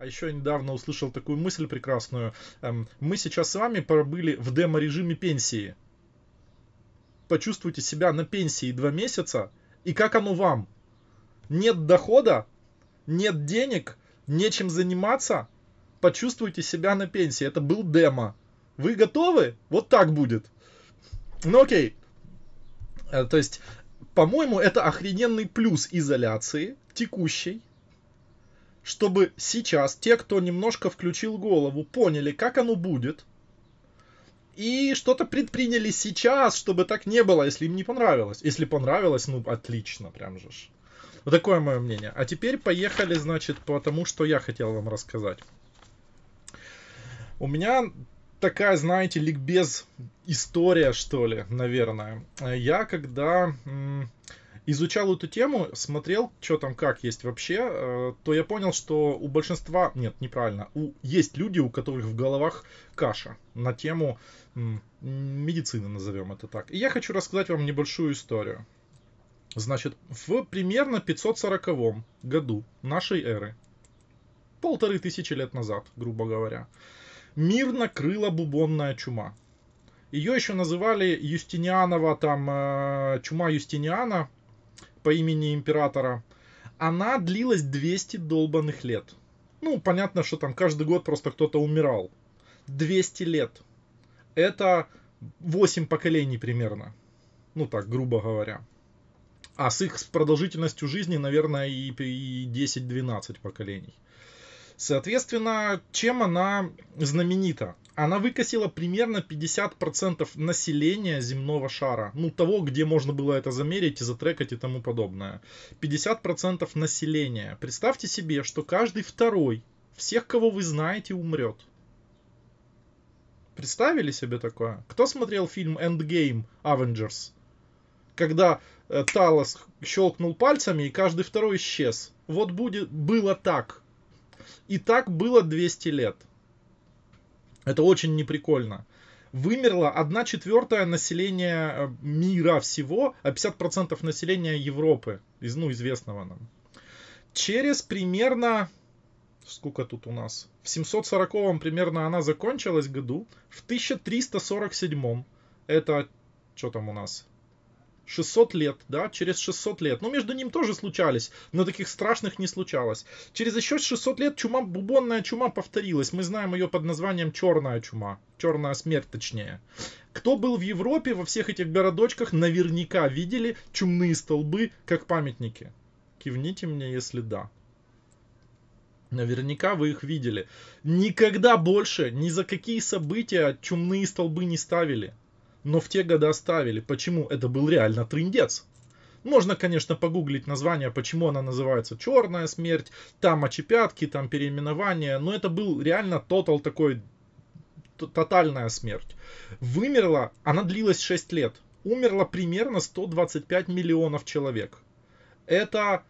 А еще недавно услышал такую мысль прекрасную. Эм, мы сейчас с вами пробыли в демо-режиме пенсии. Почувствуйте себя на пенсии два месяца. И как оно вам? Нет дохода? Нет денег? Нечем заниматься? Почувствуйте себя на пенсии. Это был демо. Вы готовы? Вот так будет. Ну окей. Э, то есть, по-моему, это охрененный плюс изоляции текущей чтобы сейчас те, кто немножко включил голову, поняли, как оно будет, и что-то предприняли сейчас, чтобы так не было, если им не понравилось. Если понравилось, ну отлично, прям же. Ж. Вот такое мое мнение. А теперь поехали, значит, по тому, что я хотел вам рассказать. У меня такая, знаете, ликбез история, что ли, наверное. Я когда изучал эту тему, смотрел, что там как есть вообще, э, то я понял, что у большинства, нет, неправильно, у, есть люди, у которых в головах каша на тему медицины, назовем это так. И я хочу рассказать вам небольшую историю. Значит, в примерно 540 году нашей эры, полторы тысячи лет назад, грубо говоря, мир накрыла бубонная чума. Ее еще называли Юстинианова, там, э, чума Юстиниана, по имени императора, она длилась 200 долбанных лет. Ну, понятно, что там каждый год просто кто-то умирал. 200 лет. Это 8 поколений примерно. Ну так, грубо говоря. А с их продолжительностью жизни, наверное, и 10-12 поколений. Соответственно, чем она знаменита? она выкосила примерно 50% населения земного шара. Ну, того, где можно было это замерить и затрекать и тому подобное. 50% населения. Представьте себе, что каждый второй, всех, кого вы знаете, умрет. Представили себе такое? Кто смотрел фильм Endgame Avengers? Когда э, Талос щелкнул пальцами и каждый второй исчез. Вот будет, было так. И так было 200 лет. Это очень неприкольно. Вымерло 1 четвертая населения э, мира всего, а 50% населения Европы, из, ну, известного нам. Через примерно сколько тут у нас? В 740-м примерно она закончилась году. В 1347-м, это что там у нас? 600 лет, да, через 600 лет. Но ну, между ним тоже случались, но таких страшных не случалось. Через еще 600 лет чума, бубонная чума повторилась. Мы знаем ее под названием черная чума, черная смерть точнее. Кто был в Европе, во всех этих городочках наверняка видели чумные столбы как памятники. Кивните мне, если да. Наверняка вы их видели. Никогда больше ни за какие события чумные столбы не ставили но в те годы оставили. Почему? Это был реально трындец. Можно, конечно, погуглить название, почему она называется «Черная смерть», там очепятки, там переименования, но это был реально тотал такой, тотальная смерть. Вымерла, она длилась 6 лет, умерло примерно 125 миллионов человек. Это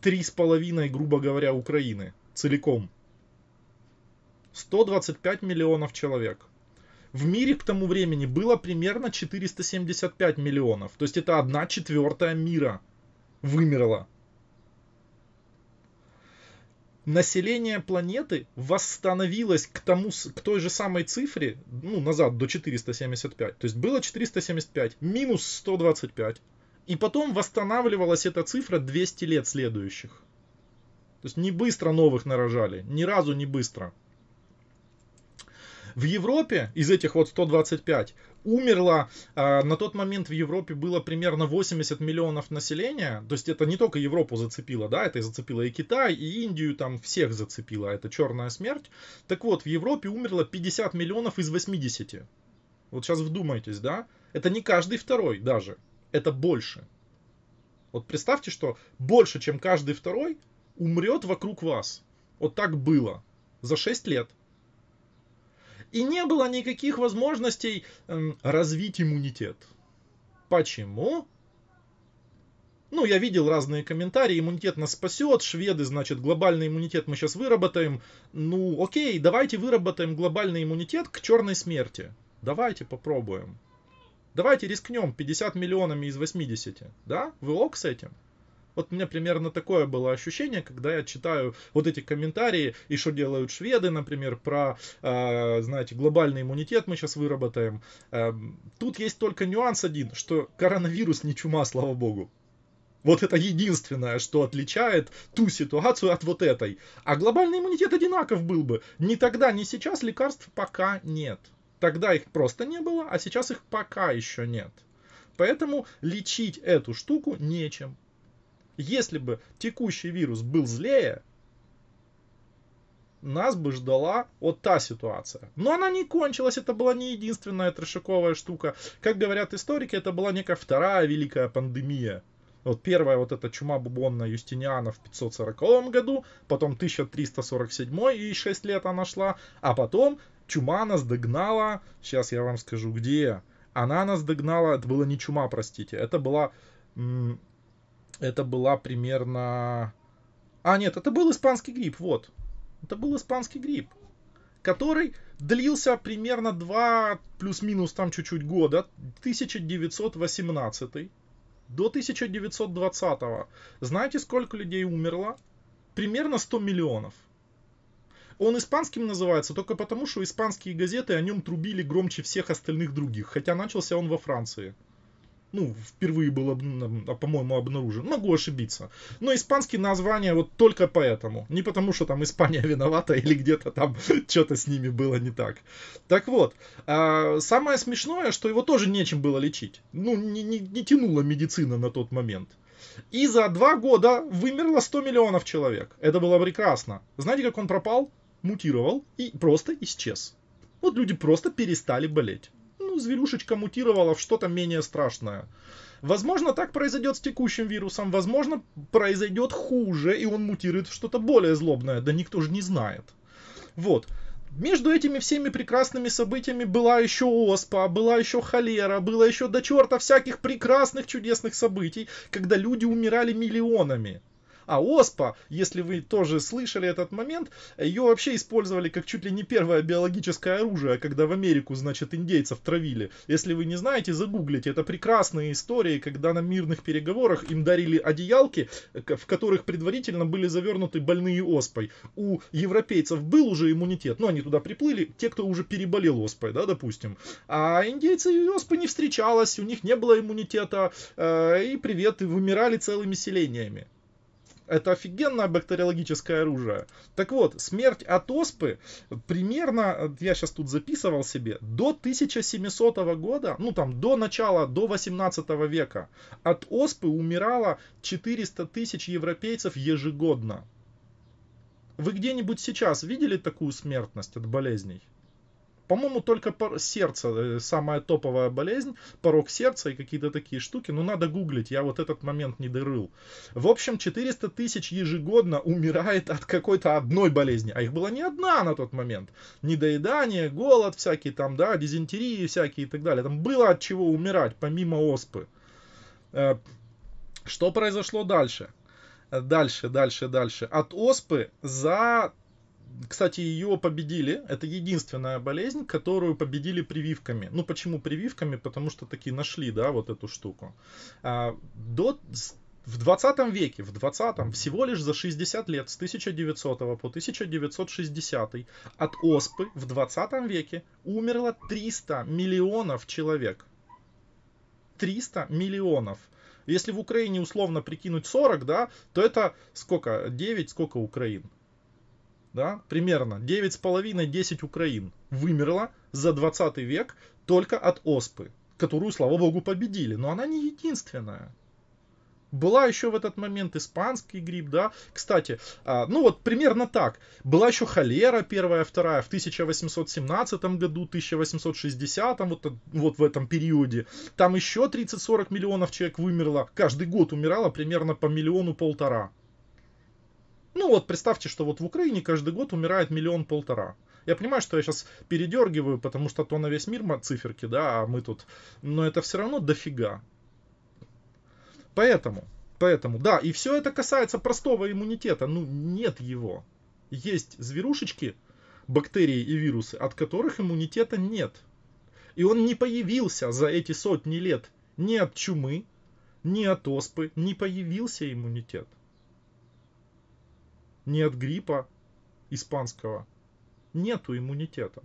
три с половиной, грубо говоря, Украины целиком. 125 миллионов человек. В мире к тому времени было примерно 475 миллионов. То есть это одна четвертая мира вымерла. Население планеты восстановилось к, тому, к той же самой цифре, ну, назад, до 475. То есть было 475, минус 125. И потом восстанавливалась эта цифра 200 лет следующих. То есть не быстро новых нарожали, ни разу не быстро. В Европе из этих вот 125 умерло, э, на тот момент в Европе было примерно 80 миллионов населения, то есть это не только Европу зацепило, да, это и зацепило и Китай, и Индию, там всех зацепило, это черная смерть. Так вот, в Европе умерло 50 миллионов из 80. Вот сейчас вдумайтесь, да, это не каждый второй даже, это больше. Вот представьте, что больше, чем каждый второй умрет вокруг вас. Вот так было за 6 лет. И не было никаких возможностей эм, развить иммунитет. Почему? Ну, я видел разные комментарии, иммунитет нас спасет, шведы, значит, глобальный иммунитет мы сейчас выработаем. Ну, окей, давайте выработаем глобальный иммунитет к черной смерти. Давайте попробуем. Давайте рискнем 50 миллионами из 80, да? Вы ок с этим? Вот у меня примерно такое было ощущение, когда я читаю вот эти комментарии, и что делают шведы, например, про, э, знаете, глобальный иммунитет мы сейчас выработаем. Э, тут есть только нюанс один, что коронавирус не чума, слава богу. Вот это единственное, что отличает ту ситуацию от вот этой. А глобальный иммунитет одинаков был бы. Ни тогда, ни сейчас лекарств пока нет. Тогда их просто не было, а сейчас их пока еще нет. Поэтому лечить эту штуку нечем. Если бы текущий вирус был злее, нас бы ждала вот та ситуация. Но она не кончилась, это была не единственная трешаковая штука. Как говорят историки, это была некая вторая великая пандемия. Вот первая вот эта чума бубонная Юстиниана в 540 году, потом 1347 и 6 лет она шла, а потом чума нас догнала, сейчас я вам скажу где, она нас догнала, это была не чума, простите, это была это была примерно... А, нет, это был испанский грипп, вот. Это был испанский грипп, который длился примерно 2 плюс-минус там чуть-чуть года, 1918 до 1920. Знаете, сколько людей умерло? Примерно 100 миллионов. Он испанским называется только потому, что испанские газеты о нем трубили громче всех остальных других, хотя начался он во Франции ну, впервые был, а, по-моему, обнаружен. Могу ошибиться. Но испанские названия вот только поэтому. Не потому, что там Испания виновата или где-то там что-то с ними было не так. Так вот, а, самое смешное, что его тоже нечем было лечить. Ну, не, не, не тянула медицина на тот момент. И за два года вымерло 100 миллионов человек. Это было прекрасно. Знаете, как он пропал? Мутировал и просто исчез. Вот люди просто перестали болеть ну, зверюшечка мутировала в что-то менее страшное. Возможно, так произойдет с текущим вирусом, возможно, произойдет хуже, и он мутирует в что-то более злобное, да никто же не знает. Вот. Между этими всеми прекрасными событиями была еще оспа, была еще холера, было еще до черта всяких прекрасных чудесных событий, когда люди умирали миллионами. А ОСПА, если вы тоже слышали этот момент, ее вообще использовали как чуть ли не первое биологическое оружие, когда в Америку, значит, индейцев травили. Если вы не знаете, загуглите. Это прекрасные истории, когда на мирных переговорах им дарили одеялки, в которых предварительно были завернуты больные оспой. У европейцев был уже иммунитет, но они туда приплыли, те, кто уже переболел оспой, да, допустим. А индейцы оспы не встречалась, у них не было иммунитета, э, и привет, и вымирали целыми селениями. Это офигенное бактериологическое оружие. Так вот, смерть от оспы примерно, я сейчас тут записывал себе, до 1700 года, ну там до начала, до 18 века, от оспы умирало 400 тысяч европейцев ежегодно. Вы где-нибудь сейчас видели такую смертность от болезней? По-моему, только сердце, э, самая топовая болезнь, порог сердца и какие-то такие штуки. Ну, надо гуглить, я вот этот момент не дырыл. В общем, 400 тысяч ежегодно умирает от какой-то одной болезни. А их было не одна на тот момент. Недоедание, голод всякие там, да, дизентерии всякие и так далее. Там было от чего умирать, помимо оспы. Э, что произошло дальше? Э, дальше, дальше, дальше. От оспы за кстати, ее победили. Это единственная болезнь, которую победили прививками. Ну почему прививками? Потому что такие нашли, да, вот эту штуку. А, до, в 20 веке, в 20 всего лишь за 60 лет, с 1900 по 1960 от оспы в 20 веке умерло 300 миллионов человек. 300 миллионов. Если в Украине условно прикинуть 40, да, то это сколько? 9, сколько Украин? да, примерно 9,5-10 Украин вымерло за 20 век только от оспы, которую, слава богу, победили. Но она не единственная. Была еще в этот момент испанский грипп, да. Кстати, а, ну вот примерно так. Была еще холера первая, вторая в 1817 году, 1860, вот, вот в этом периоде. Там еще 30-40 миллионов человек вымерло. Каждый год умирало примерно по миллиону-полтора. Ну вот представьте, что вот в Украине каждый год умирает миллион-полтора. Я понимаю, что я сейчас передергиваю, потому что то на весь мир циферки, да, а мы тут... Но это все равно дофига. Поэтому, поэтому, да, и все это касается простого иммунитета. Ну, нет его. Есть зверушечки, бактерии и вирусы, от которых иммунитета нет. И он не появился за эти сотни лет ни от чумы, ни от оспы, не появился иммунитет ни от гриппа испанского. Нету иммунитета.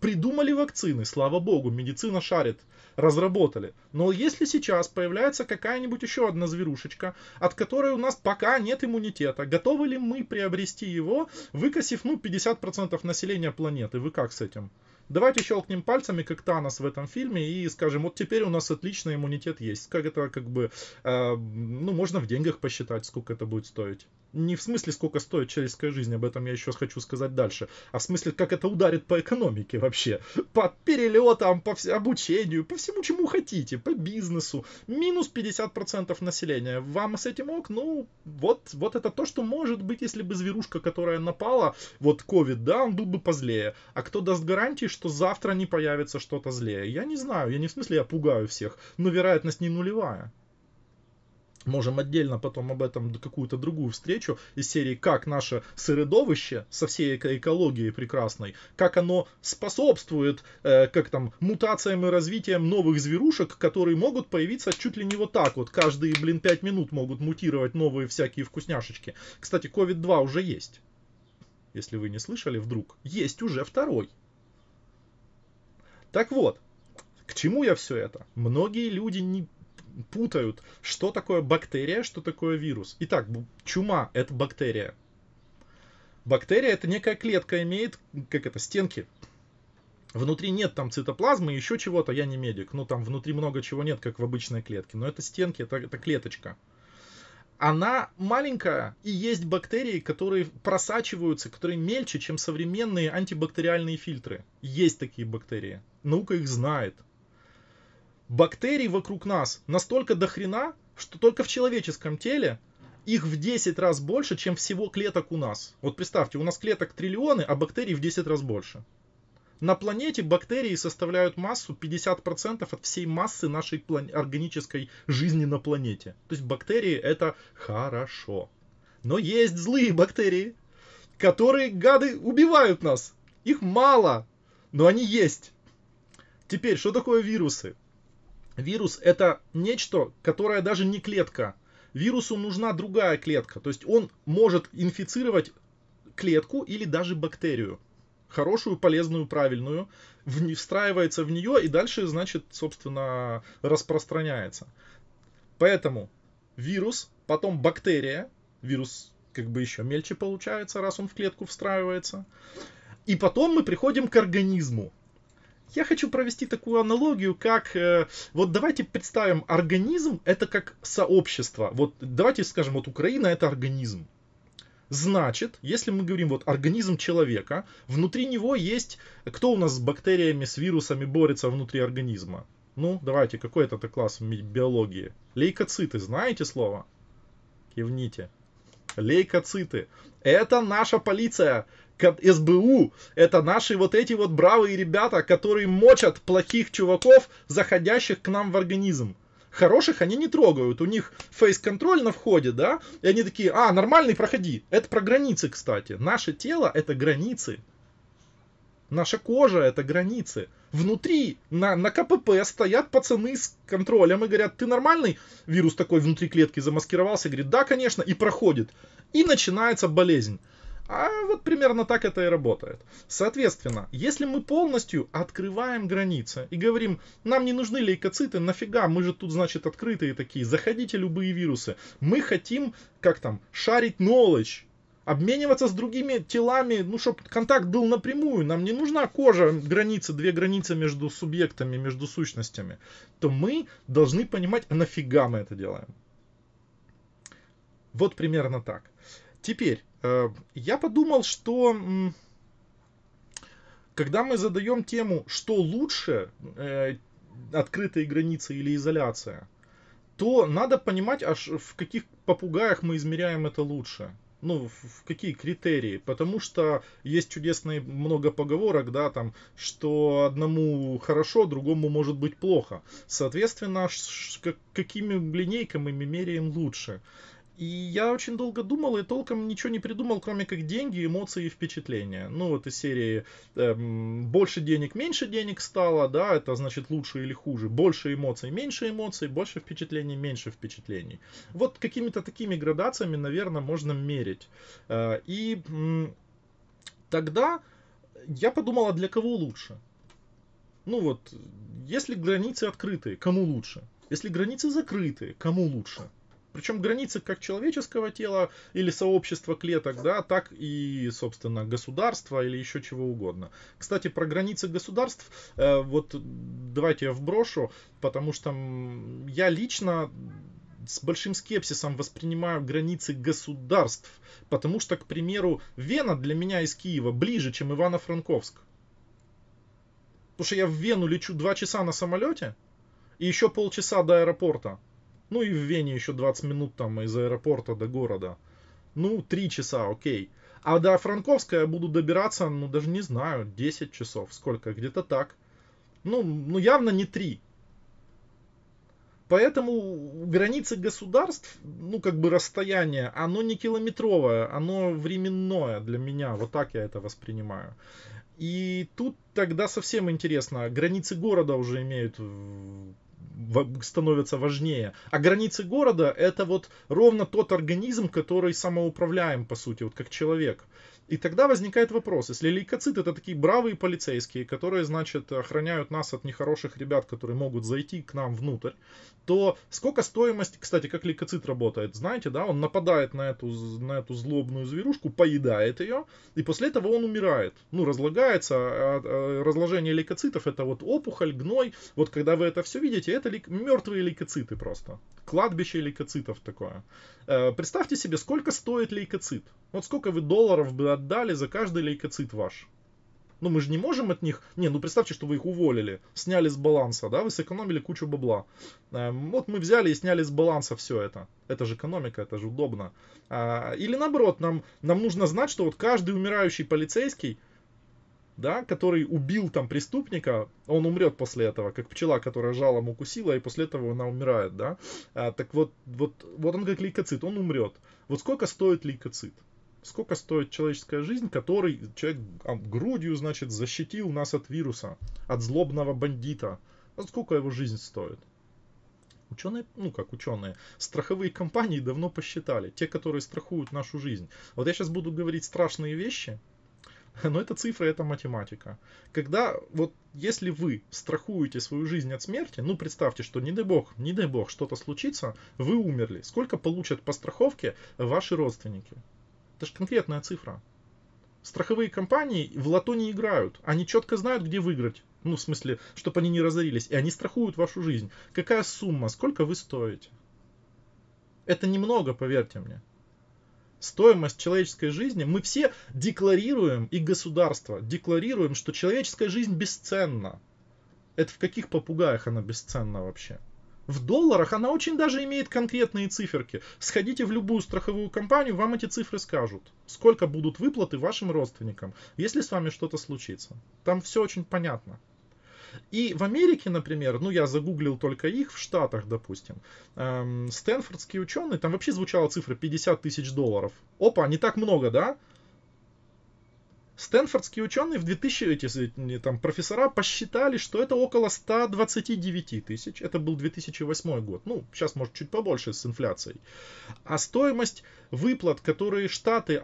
Придумали вакцины, слава богу, медицина шарит, разработали. Но если сейчас появляется какая-нибудь еще одна зверушечка, от которой у нас пока нет иммунитета, готовы ли мы приобрести его, выкосив ну 50% населения планеты? Вы как с этим? Давайте щелкнем пальцами, как Танос в этом фильме, и скажем, вот теперь у нас отличный иммунитет есть. Как это как бы, э, ну можно в деньгах посчитать, сколько это будет стоить. Не в смысле, сколько стоит человеческая жизнь, об этом я еще хочу сказать дальше, а в смысле, как это ударит по экономике вообще. По перелетам, по обучению, по всему, чему хотите, по бизнесу. Минус 50% населения. Вам с этим ок? Ну, вот, вот это то, что может быть, если бы зверушка, которая напала, вот COVID, да, он был бы позлее. А кто даст гарантии, что завтра не появится что-то злее? Я не знаю, я не в смысле я пугаю всех, но вероятность не нулевая. Можем отдельно потом об этом какую-то другую встречу из серии «Как наше сыродовище со всей экологией прекрасной, как оно способствует э, как там, мутациям и развитиям новых зверушек, которые могут появиться чуть ли не вот так вот. Каждые, блин, пять минут могут мутировать новые всякие вкусняшечки. Кстати, COVID-2 уже есть. Если вы не слышали вдруг, есть уже второй. Так вот, к чему я все это? Многие люди не путают, что такое бактерия, что такое вирус. Итак, чума – это бактерия. Бактерия – это некая клетка, имеет, как это, стенки. Внутри нет там цитоплазмы и еще чего-то, я не медик. Ну, там внутри много чего нет, как в обычной клетке. Но это стенки, это, это клеточка она маленькая, и есть бактерии, которые просачиваются, которые мельче, чем современные антибактериальные фильтры. Есть такие бактерии. Наука их знает бактерий вокруг нас настолько дохрена, что только в человеческом теле их в 10 раз больше, чем всего клеток у нас. Вот представьте, у нас клеток триллионы, а бактерий в 10 раз больше. На планете бактерии составляют массу 50% от всей массы нашей план- органической жизни на планете. То есть бактерии это хорошо. Но есть злые бактерии, которые, гады, убивают нас. Их мало, но они есть. Теперь, что такое вирусы? Вирус это нечто, которое даже не клетка. Вирусу нужна другая клетка. То есть он может инфицировать клетку или даже бактерию. Хорошую, полезную, правильную. встраивается в нее и дальше, значит, собственно, распространяется. Поэтому вирус, потом бактерия. Вирус как бы еще мельче получается, раз он в клетку встраивается. И потом мы приходим к организму. Я хочу провести такую аналогию, как э, вот давайте представим организм это как сообщество. Вот давайте скажем, вот Украина это организм. Значит, если мы говорим вот организм человека, внутри него есть кто у нас с бактериями, с вирусами борется внутри организма. Ну, давайте, какой это класс биологии? Лейкоциты, знаете слово? Кивните. Лейкоциты. Это наша полиция. СБУ, это наши вот эти вот бравые ребята, которые мочат плохих чуваков, заходящих к нам в организм. Хороших они не трогают, у них фейс-контроль на входе, да, и они такие, а, нормальный, проходи. Это про границы, кстати. Наше тело – это границы. Наша кожа – это границы. Внутри на, на КПП стоят пацаны с контролем и говорят, ты нормальный? Вирус такой внутри клетки замаскировался, говорит, да, конечно, и проходит. И начинается болезнь. А вот примерно так это и работает. Соответственно, если мы полностью открываем границы и говорим, нам не нужны лейкоциты, нафига, мы же тут, значит, открытые такие, заходите любые вирусы. Мы хотим, как там, шарить knowledge, обмениваться с другими телами, ну, чтобы контакт был напрямую, нам не нужна кожа, границы, две границы между субъектами, между сущностями, то мы должны понимать, а нафига мы это делаем. Вот примерно так. Теперь, Э, я подумал, что когда мы задаем тему, что лучше, э, открытые границы или изоляция, то надо понимать, аж в каких попугаях мы измеряем это лучше. Ну, в какие критерии? Потому что есть чудесные много поговорок, да, там, что одному хорошо, другому может быть плохо. Соответственно, какими линейками мы меряем лучше? И я очень долго думал и толком ничего не придумал, кроме как деньги, эмоции и впечатления. Ну, вот из серии эм, больше денег, меньше денег стало, да, это значит лучше или хуже. Больше эмоций, меньше эмоций, больше впечатлений, меньше впечатлений. Вот какими-то такими градациями, наверное, можно мерить. Э, и э, тогда я подумал, а для кого лучше? Ну вот, если границы открыты, кому лучше? Если границы закрыты, кому лучше? Причем границы как человеческого тела или сообщества клеток, да, так и, собственно, государства или еще чего угодно. Кстати, про границы государств, э, вот давайте я вброшу, потому что я лично с большим скепсисом воспринимаю границы государств, потому что, к примеру, Вена для меня из Киева ближе, чем Ивано-Франковск. Потому что я в Вену лечу два часа на самолете и еще полчаса до аэропорта. Ну и в Вене еще 20 минут там из аэропорта до города. Ну, 3 часа, окей. А до Франковска я буду добираться, ну, даже не знаю, 10 часов, сколько, где-то так. Ну, ну явно не 3. Поэтому границы государств, ну, как бы расстояние, оно не километровое, оно временное для меня. Вот так я это воспринимаю. И тут тогда совсем интересно. Границы города уже имеют становятся важнее. А границы города это вот ровно тот организм, который самоуправляем, по сути, вот как человек. И тогда возникает вопрос, если лейкоциты это такие бравые полицейские, которые, значит, охраняют нас от нехороших ребят, которые могут зайти к нам внутрь, то сколько стоимость, кстати, как лейкоцит работает, знаете, да, он нападает на эту, на эту злобную зверушку, поедает ее, и после этого он умирает, ну, разлагается, а, а, а, разложение лейкоцитов это вот опухоль, гной, вот когда вы это все видите, это лейк... мертвые лейкоциты просто, кладбище лейкоцитов такое. Э, представьте себе, сколько стоит лейкоцит, вот сколько вы долларов бы отдали за каждый лейкоцит ваш. Ну, мы же не можем от них... Не, ну представьте, что вы их уволили, сняли с баланса, да, вы сэкономили кучу бабла. Эм, вот мы взяли и сняли с баланса все это. Это же экономика, это же удобно. А, или наоборот, нам, нам нужно знать, что вот каждый умирающий полицейский, да, который убил там преступника, он умрет после этого, как пчела, которая жалом укусила, и после этого она умирает, да. А, так вот, вот, вот он как лейкоцит, он умрет. Вот сколько стоит лейкоцит? сколько стоит человеческая жизнь, который человек грудью, значит, защитил нас от вируса, от злобного бандита. А сколько его жизнь стоит? Ученые, ну как ученые, страховые компании давно посчитали, те, которые страхуют нашу жизнь. Вот я сейчас буду говорить страшные вещи, но это цифры, это математика. Когда, вот если вы страхуете свою жизнь от смерти, ну представьте, что не дай бог, не дай бог что-то случится, вы умерли. Сколько получат по страховке ваши родственники? Это же конкретная цифра. Страховые компании в лото не играют. Они четко знают, где выиграть. Ну, в смысле, чтобы они не разорились. И они страхуют вашу жизнь. Какая сумма? Сколько вы стоите? Это немного, поверьте мне. Стоимость человеческой жизни. Мы все декларируем, и государство декларируем, что человеческая жизнь бесценна. Это в каких попугаях она бесценна вообще? В долларах она очень даже имеет конкретные циферки. Сходите в любую страховую компанию, вам эти цифры скажут. Сколько будут выплаты вашим родственникам, если с вами что-то случится. Там все очень понятно. И в Америке, например, ну я загуглил только их, в Штатах, допустим, эм, стэнфордские ученые, там вообще звучала цифра 50 тысяч долларов. Опа, не так много, да? Стэнфордские ученые в 2000, эти там, профессора посчитали, что это около 129 тысяч. Это был 2008 год. Ну, сейчас, может, чуть побольше с инфляцией. А стоимость выплат, которые штаты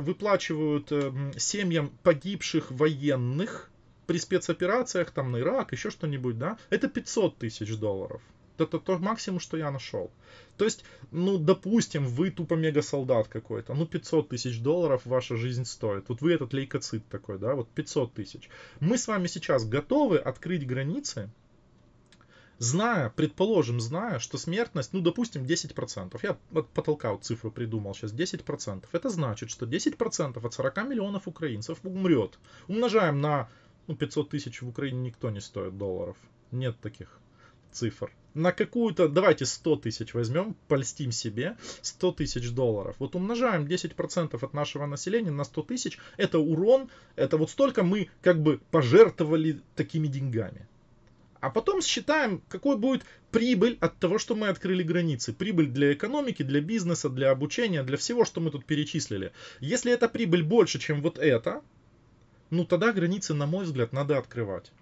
выплачивают эм, семьям погибших военных при спецоперациях, там, на Ирак, еще что-нибудь, да, это 500 тысяч долларов. Это то максимум, что я нашел. То есть, ну, допустим, вы тупо мега-солдат какой-то. Ну, 500 тысяч долларов ваша жизнь стоит. Вот вы этот лейкоцит такой, да, вот 500 тысяч. Мы с вами сейчас готовы открыть границы, зная, предположим, зная, что смертность, ну, допустим, 10%. Я от потолка вот цифру придумал сейчас, 10%. Это значит, что 10% от 40 миллионов украинцев умрет. Умножаем на ну, 500 тысяч в Украине никто не стоит долларов. Нет таких цифр. На какую-то, давайте 100 тысяч возьмем, польстим себе, 100 тысяч долларов. Вот умножаем 10% от нашего населения на 100 тысяч, это урон, это вот столько мы как бы пожертвовали такими деньгами. А потом считаем, какой будет прибыль от того, что мы открыли границы. Прибыль для экономики, для бизнеса, для обучения, для всего, что мы тут перечислили. Если эта прибыль больше, чем вот это, ну тогда границы, на мой взгляд, надо открывать.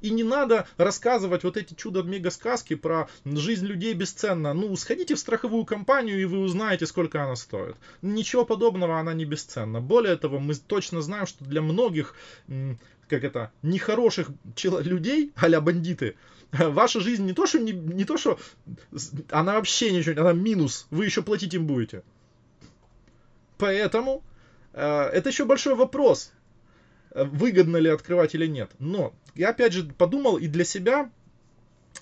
И не надо рассказывать вот эти чудо-мега-сказки про жизнь людей бесценна. Ну, сходите в страховую компанию, и вы узнаете, сколько она стоит. Ничего подобного она не бесценна. Более того, мы точно знаем, что для многих как это, нехороших людей, а бандиты, ваша жизнь не то, что не, не то, что она вообще ничего, она минус, вы еще платить им будете. Поэтому э, это еще большой вопрос выгодно ли открывать или нет. Но я опять же подумал и для себя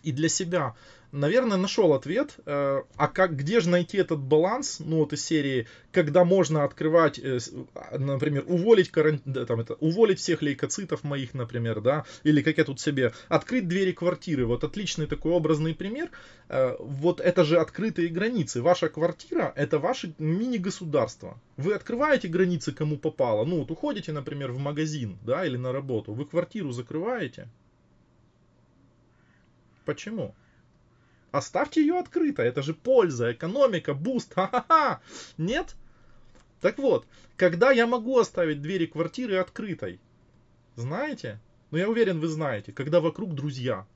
и для себя, наверное, нашел ответ. Э, а как, где же найти этот баланс, ну, вот из серии, когда можно открывать, э, а, например, уволить, каран... да, там, это, уволить всех лейкоцитов моих, например, да, или как я тут себе, открыть двери квартиры, вот отличный такой образный пример, э, вот это же открытые границы, ваша квартира, это ваше мини-государство, вы открываете границы кому попало, ну, вот уходите, например, в магазин, да, или на работу, вы квартиру закрываете, Почему? Оставьте а ее открытой. это же польза, экономика, буст, ха-ха-ха. Нет? Так вот, когда я могу оставить двери квартиры открытой? Знаете? ну, я уверен, вы знаете, когда вокруг друзья.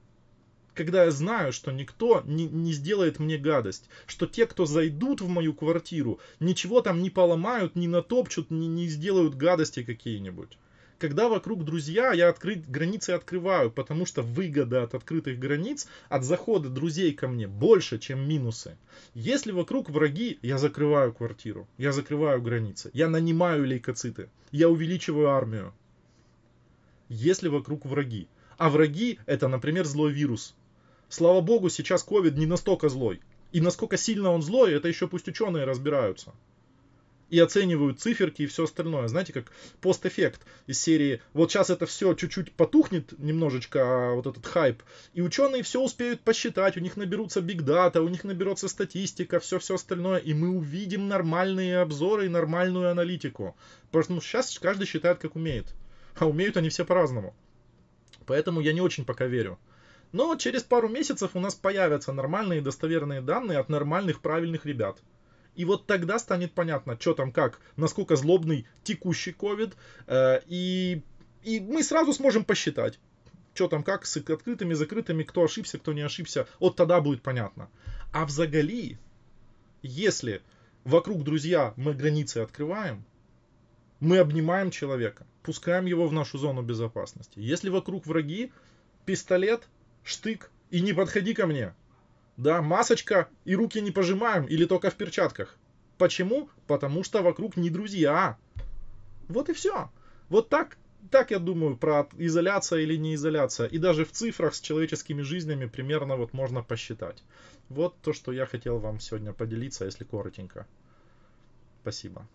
Когда я знаю, что никто не, не сделает мне гадость, что те, кто зайдут в мою квартиру, ничего там не поломают, не натопчут, не, не сделают гадости какие-нибудь когда вокруг друзья, я открыть границы открываю, потому что выгода от открытых границ, от захода друзей ко мне больше, чем минусы. Если вокруг враги, я закрываю квартиру, я закрываю границы, я нанимаю лейкоциты, я увеличиваю армию. Если вокруг враги. А враги это, например, злой вирус. Слава богу, сейчас ковид не настолько злой. И насколько сильно он злой, это еще пусть ученые разбираются и оценивают циферки и все остальное. Знаете, как постэффект из серии «Вот сейчас это все чуть-чуть потухнет немножечко, а вот этот хайп, и ученые все успеют посчитать, у них наберутся бигдата, у них наберется статистика, все-все остальное, и мы увидим нормальные обзоры и нормальную аналитику». Потому что сейчас ну, каждый считает, как умеет. А умеют они все по-разному. Поэтому я не очень пока верю. Но через пару месяцев у нас появятся нормальные достоверные данные от нормальных правильных ребят – и вот тогда станет понятно, что там как, насколько злобный текущий ковид. Э, и, и мы сразу сможем посчитать, что там как с открытыми, закрытыми, кто ошибся, кто не ошибся. Вот тогда будет понятно. А взагали, если вокруг друзья мы границы открываем, мы обнимаем человека, пускаем его в нашу зону безопасности. Если вокруг враги, пистолет, штык и не подходи ко мне да, масочка и руки не пожимаем или только в перчатках. Почему? Потому что вокруг не друзья. Вот и все. Вот так, так я думаю про изоляция или не изоляция. И даже в цифрах с человеческими жизнями примерно вот можно посчитать. Вот то, что я хотел вам сегодня поделиться, если коротенько. Спасибо.